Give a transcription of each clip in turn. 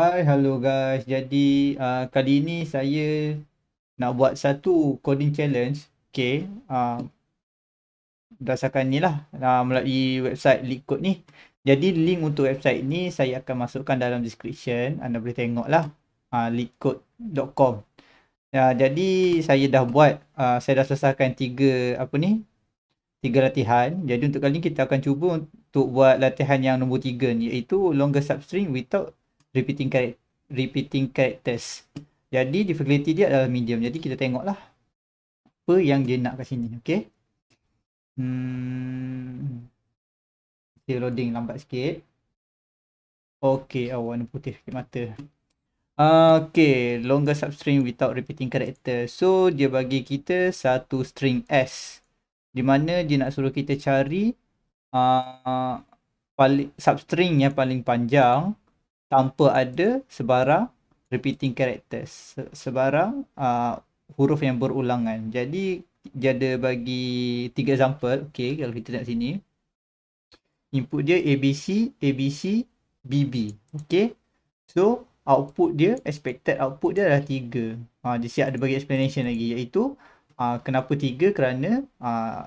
Hai, hello guys. Jadi uh, kali ini saya nak buat satu coding challenge. Okay. Uh, berdasarkan ni lah uh, melalui website LeetCode ni. Jadi link untuk website ni saya akan masukkan dalam description. Anda boleh tengok lah uh, leetcode.com. Uh, jadi saya dah buat, uh, saya dah selesaikan tiga apa ni? Tiga latihan. Jadi untuk kali ini kita akan cuba untuk buat latihan yang nombor tiga ni iaitu longer substring without repeating repeating characters. Jadi difficulty dia adalah medium. Jadi kita tengoklah apa yang dia nak kat sini. Okay. Hmm. Dia loading lambat sikit. Okay. Oh, warna putih sikit mata. Okay. Longer substring without repeating character. So dia bagi kita satu string S. Di mana dia nak suruh kita cari uh, paling, substringnya paling panjang tanpa ada sebarang repeating characters sebarang uh, huruf yang berulangan jadi dia ada bagi tiga example okey kalau kita tengok sini input dia abc abc bb okey so output dia expected output dia adalah tiga ha uh, dia siap ada bagi explanation lagi iaitu uh, kenapa tiga kerana uh, ah,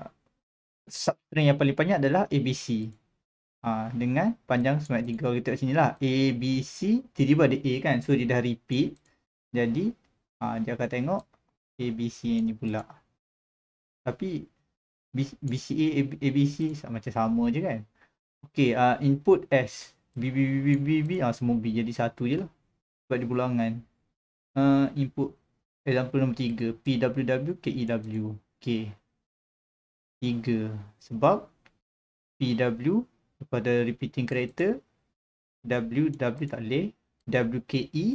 subtring yang paling banyak adalah abc ha, dengan panjang semak 3 kita kat sini lah A, B, C tiba-tiba ada A kan so dia dah repeat jadi ha, dia akan tengok A, B, C ni pula tapi B, B, C, A, A, A, B, C sama macam sama je kan ok uh, ah, input S B, B, B, B, B, B ha, semua B jadi satu je lah sebab dia pulangan uh, ah, input example nombor 3 P, W, W, K, E, W ok 3 sebab PW kepada repeating character w w tak boleh w k e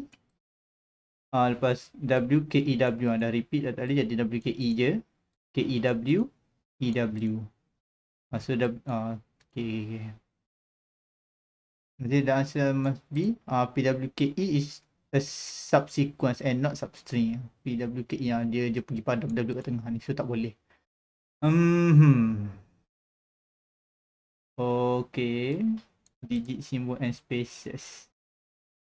uh, lepas w k e w ada ah, uh, repeat dah tak boleh jadi w k e je k e w e w maksud ah, so, uh, okay, okay. Jadi the answer must be uh, PWKE is a subsequence and not substring. PWKE yang dia dia pergi pada W kat tengah ni. So tak boleh. Um, hmm. hmm. Okay. Digit symbol and spaces.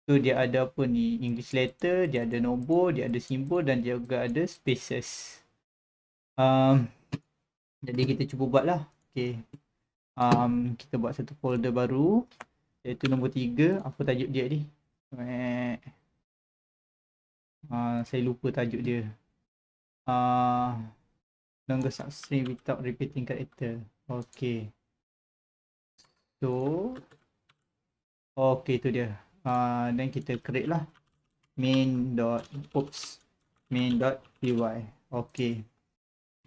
So dia ada apa ni? English letter, dia ada nombor, dia ada simbol dan dia juga ada spaces. Um, jadi kita cuba buat lah. Okay. Um, kita buat satu folder baru. Iaitu nombor tiga. Apa tajuk dia ni? Uh, saya lupa tajuk dia. Uh, ah, longer substring without repeating character. Okay tu okay tu dia dan ah, uh, kita create lah main dot oops main dot py Okay,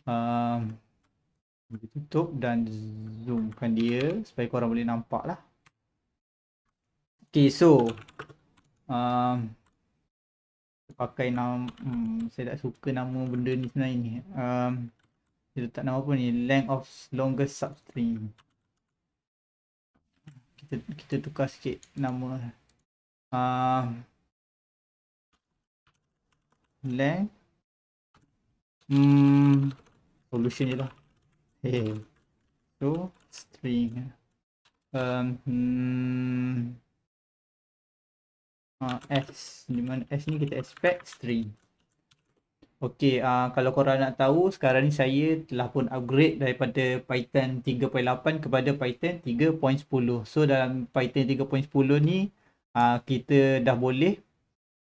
um, tutup dan zoomkan dia supaya korang boleh nampak lah okey so um, pakai nama hmm, saya tak suka nama benda ni sebenarnya ni um, dia letak nama apa ni length of longest substring kita, kita tukar sikit nama uh, ah. lang hmm, solution je lah hey. so string um, mm, uh, s di mana s ni kita expect string Okey, uh, kalau korang nak tahu, sekarang ni saya telah pun upgrade daripada Python 3.8 kepada Python 3.10. So dalam Python 3.10 ni, uh, kita dah boleh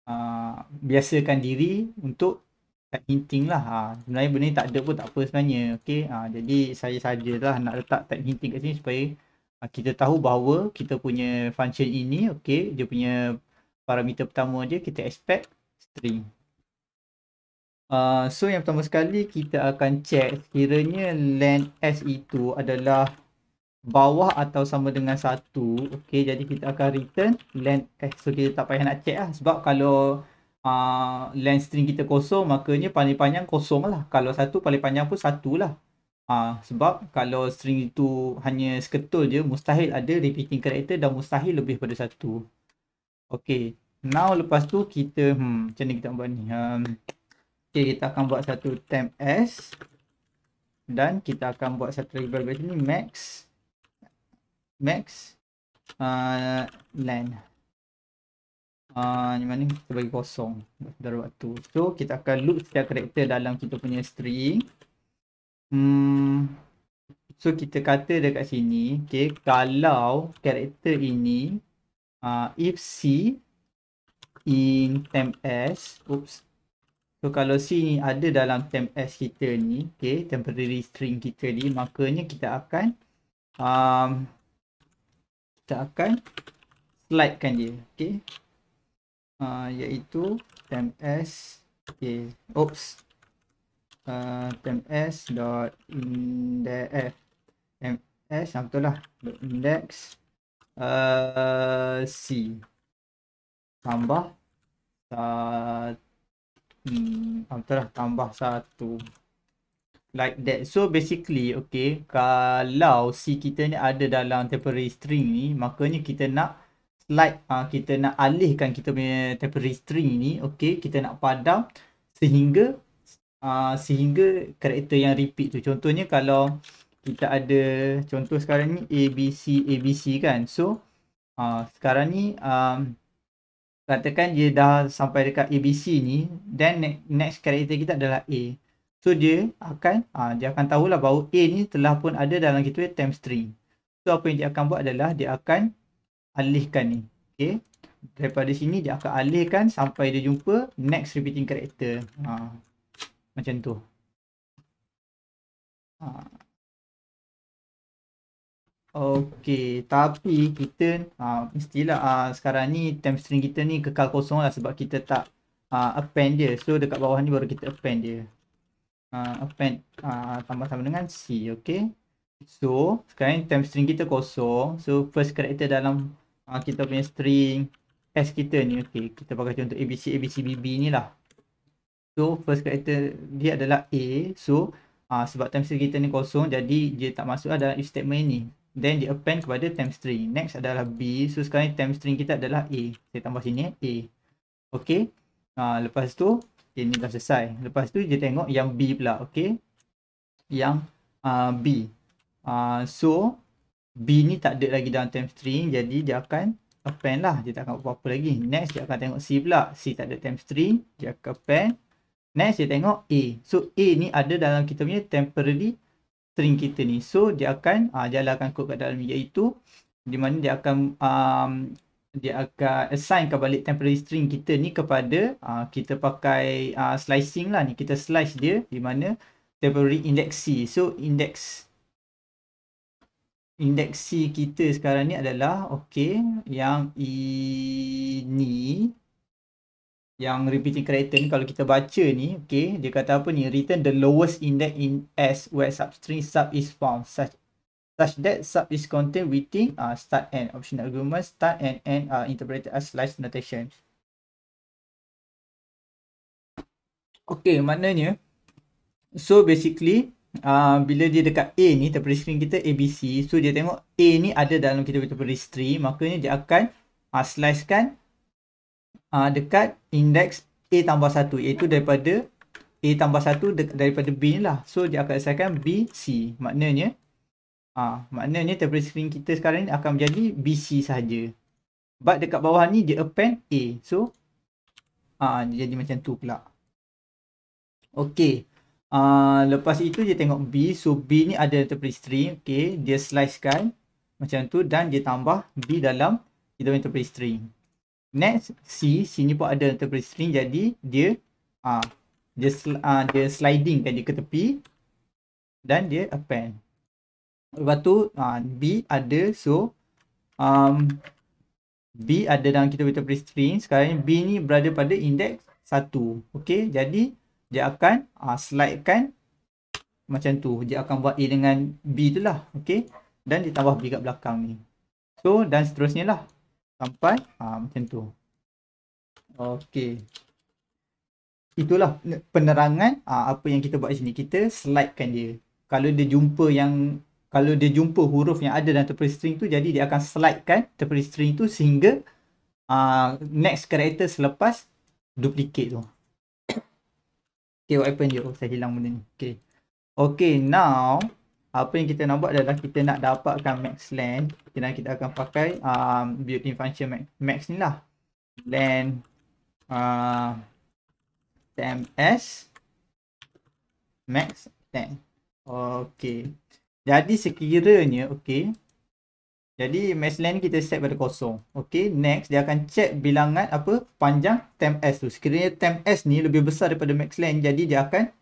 uh, biasakan diri untuk tag hinting lah. Ha. Sebenarnya benda ni tak ada pun tak apa sebenarnya. Okey, Ha. Jadi saya sajalah nak letak tag hinting kat sini supaya ha, kita tahu bahawa kita punya function ini. okey, Dia punya parameter pertama dia kita expect string. Ah, so yang pertama sekali kita akan check sekiranya land S itu adalah bawah atau sama dengan satu. okey jadi kita akan return land S so kita tak payah nak check lah sebab kalau uh, land string kita kosong makanya paling panjang kosong lah kalau satu, paling panjang pun satu lah uh, sebab kalau string itu hanya seketul je mustahil ada repeating character dan mustahil lebih pada satu. okey now lepas tu kita hmm macam ni kita buat ni um, Okay, kita akan buat satu temp s dan kita akan buat satu label kat sini max max uh, land uh, mana kita bagi kosong dari waktu so kita akan loop setiap karakter dalam kita punya string hmm. so kita kata dekat sini okay, kalau karakter ini uh, if c in temp s oops So kalau C ni ada dalam temp S kita ni, okay, temporary string kita ni, makanya kita akan um, kita akan slide kan dia, okay. Uh, iaitu temp S, okay, oops. Uh, temp S dot index, eh, temp S, yang ah, betul lah, index uh, C. Tambah satu. Uh, Hmm. Um, telah tambah satu. Like that. So basically, okay. Kalau C kita ni ada dalam temporary string ni, makanya kita nak slide, uh, kita nak alihkan kita punya temporary string ni, okay. Kita nak padam sehingga uh, sehingga karakter yang repeat tu. Contohnya kalau kita ada contoh sekarang ni A A B C B C kan. So uh, sekarang ni um, katakan dia dah sampai dekat ABC ni then next character kita adalah A so dia akan uh, dia akan tahulah bahawa A ni telah pun ada dalam kita time string so apa yang dia akan buat adalah dia akan alihkan ni okay daripada sini dia akan alihkan sampai dia jumpa next repeating character uh, macam tu uh. Okey, tapi kita ha, mestilah ha, sekarang ni time string kita ni kekal kosong lah sebab kita tak ha, append dia. So dekat bawah ni baru kita append dia. Ha, append ha, tambah sama dengan C, okey. So sekarang time string kita kosong. So first character dalam ha, kita punya string S kita ni, okey. Kita pakai contoh ABC, ABC, BB ni lah. So first character dia adalah A. So ha, sebab time string kita ni kosong jadi dia tak masuk lah dalam if statement ni. Then dia append kepada temp string. Next adalah B. So sekarang ni temp string kita adalah A. Kita tambah sini eh. A. Okay. Uh, lepas tu. Okay ni dah selesai. Lepas tu dia tengok yang B pula. Okay. Yang uh, B. Uh, so. B ni tak ada lagi dalam temp string. Jadi dia akan append lah. Dia tak akan apa-apa lagi. Next dia akan tengok C pula. C tak ada temp string. Dia akan append. Next dia tengok A. So A ni ada dalam kita punya Temporary string kita ni. So dia akan uh, ah, jalankan kod kat dalam iaitu di mana dia akan um, dia akan assign ke balik temporary string kita ni kepada uh, kita pakai uh, slicing lah ni. Kita slice dia di mana temporary indexi. So index indexi kita sekarang ni adalah okay yang ini yang repeating character ni kalau kita baca ni okay dia kata apa ni return the lowest index in s where substring sub is found such such that sub is contained within uh, start and optional argument start and end are uh, interpreted as slash notation okay maknanya so basically uh, bila dia dekat A ni terpilih screen kita ABC so dia tengok A ni ada dalam kita punya terpilih string makanya dia akan uh, slice kan uh, dekat indeks A tambah 1 iaitu daripada A tambah 1 daripada B ni lah. So dia akan asalkan B, C. Maknanya uh, maknanya daripada string kita sekarang ni akan menjadi B, C sahaja. But dekat bawah ni dia append A. So uh, dia jadi macam tu pula. Okay. Uh, lepas itu dia tengok B. So B ni ada daripada string. Okay. Dia slicekan macam tu dan dia tambah B dalam kita punya daripada string next C sini pun ada interpret string jadi dia uh, dia uh, dia sliding kan ke tepi dan dia append lepas tu uh, B ada so um, B ada dalam kita interpret string sekarang B ni berada pada index 1 ok jadi dia akan uh, slide kan macam tu dia akan buat A dengan B tu lah ok dan ditambah tambah B kat belakang ni so dan seterusnya lah sampai ha, macam tu. Okey. Itulah penerangan ha, apa yang kita buat sini. Kita slidekan dia. Kalau dia jumpa yang kalau dia jumpa huruf yang ada dalam temporary string tu jadi dia akan slidekan temporary string tu sehingga uh, next character selepas duplicate tu. okay, what happened? Oh, saya hilang benda ni. Okay. Okay, now apa yang kita nak buat adalah kita nak dapatkan max length kita nak kita akan pakai um, built-in function max, max ni lah length uh, temp s max temp okey jadi sekiranya okey jadi max length kita set pada kosong okey next dia akan check bilangan apa panjang temp s tu sekiranya temp s ni lebih besar daripada max length jadi dia akan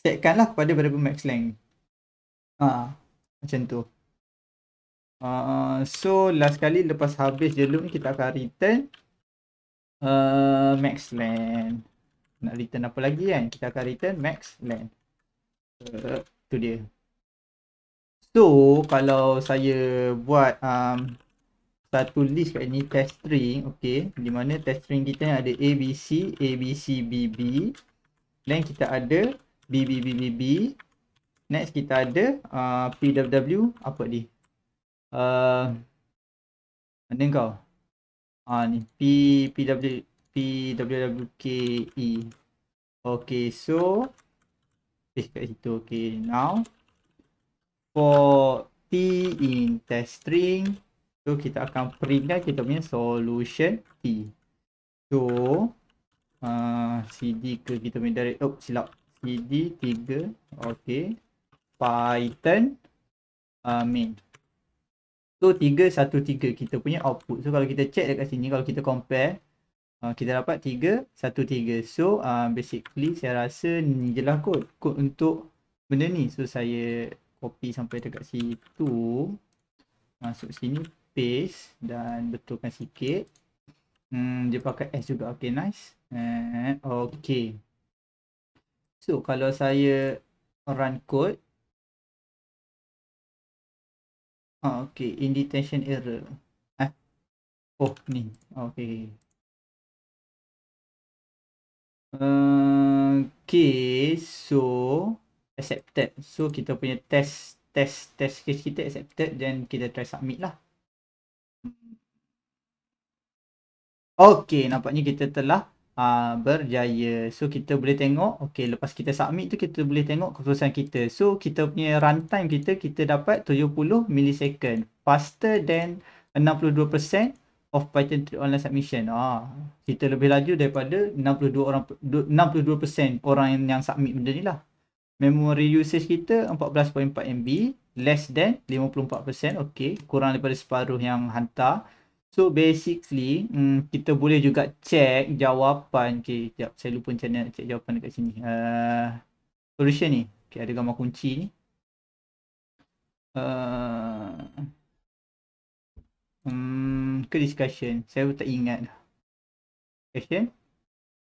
setkanlah kepada berapa max length Ha, macam tu. Uh, so last kali lepas habis je loop ni kita akan return uh, max land. Nak return apa lagi kan? Kita akan return max land. Uh, tu dia. So kalau saya buat um, satu list kat ni test string. Okay. Di mana test string kita ada A, B, C, A, B, C, B, B. Then kita ada B, B, B, B, B. B next kita ada uh, PWW apa ni? Uh, mana kau? Ah uh, ni P PW PWWKE. Okay, so eh kat situ okay now for T in test string so kita akan printkan kita punya solution T. So uh, CD ke kita punya direct oh silap CD 3 okay python uh, main so 313 kita punya output so kalau kita check dekat sini kalau kita compare Uh, kita dapat 3, 1, 3 So uh, basically saya rasa ni je lah kot Kod untuk benda ni So saya copy sampai dekat situ Masuk sini paste dan betulkan sikit hmm, Dia pakai S juga okay nice And, eh, Okay So kalau saya run code Oh, okay, indentation error. Eh? Oh, ni. Okay. Uh, okay, so accepted. So, kita punya test, test, test case kita accepted. Then, kita try submit lah. Okay, nampaknya kita telah uh, berjaya. So kita boleh tengok okey lepas kita submit tu kita boleh tengok keputusan kita. So kita punya runtime kita kita dapat 70 milisecond faster than 62% of Python 3 online submission. Ah kita lebih laju daripada 62 orang 62% orang yang, yang submit benda ni lah. Memory usage kita 14.4 MB less than 54% okey kurang daripada separuh yang hantar So basically hmm, kita boleh juga check jawapan Okay sekejap saya lupa macam mana nak check jawapan dekat sini uh, Solution ni, okay ada gambar kunci ni uh, hmm, Ke discussion, saya tak ingat Discussion,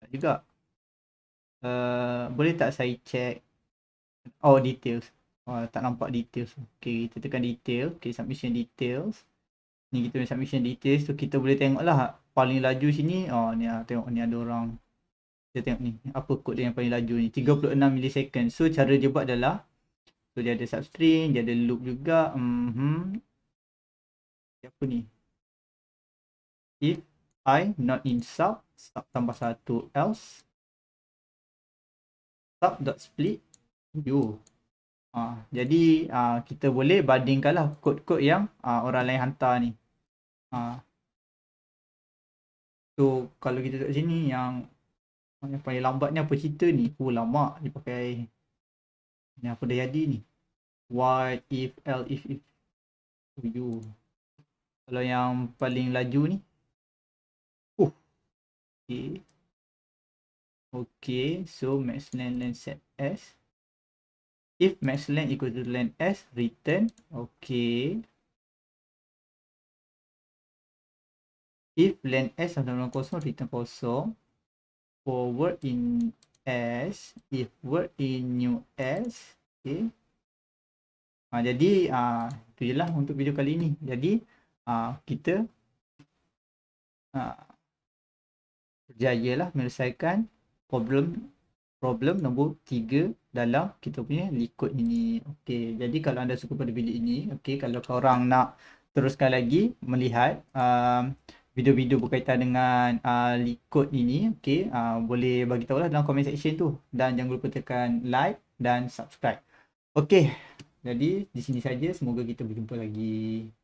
tak juga uh, Boleh tak saya check Oh details, oh, tak nampak details Okay kita tekan detail, okay submission details ni kita punya submission details tu kita boleh tengok lah paling laju sini oh ni lah tengok ni ada orang kita tengok ni apa kod dia yang paling laju ni 36 millisecond so cara dia buat adalah so dia ada substring dia ada loop juga mm -hmm. apa ni if i not in sub sub tambah satu else sub dot split you Ha, jadi ha, kita boleh bandingkanlah kod-kod yang ha, orang lain hantar ni. Ha. So kalau kita tengok sini yang, yang paling lambat ni apa cerita ni? Oh lama dia pakai ni apa dah jadi ni? What if L if if you. Kalau yang paling laju ni. Oh. Okay. Okay, so max land set S if max length equal to length s return okay if length s sama dengan kosong return kosong Forward in s if word in new s okay ha, jadi ah uh, tu jelah untuk video kali ini jadi ah uh, kita ah uh, lah menyelesaikan problem problem nombor 3 dalam kita punya liquid ini. Okey, jadi kalau anda suka pada bilik ini, okey, kalau kau orang nak teruskan lagi melihat um, video-video berkaitan dengan uh, liquid ini, okey, uh, boleh bagi tahu lah dalam comment section tu dan jangan lupa tekan like dan subscribe. Okey, jadi di sini saja semoga kita berjumpa lagi.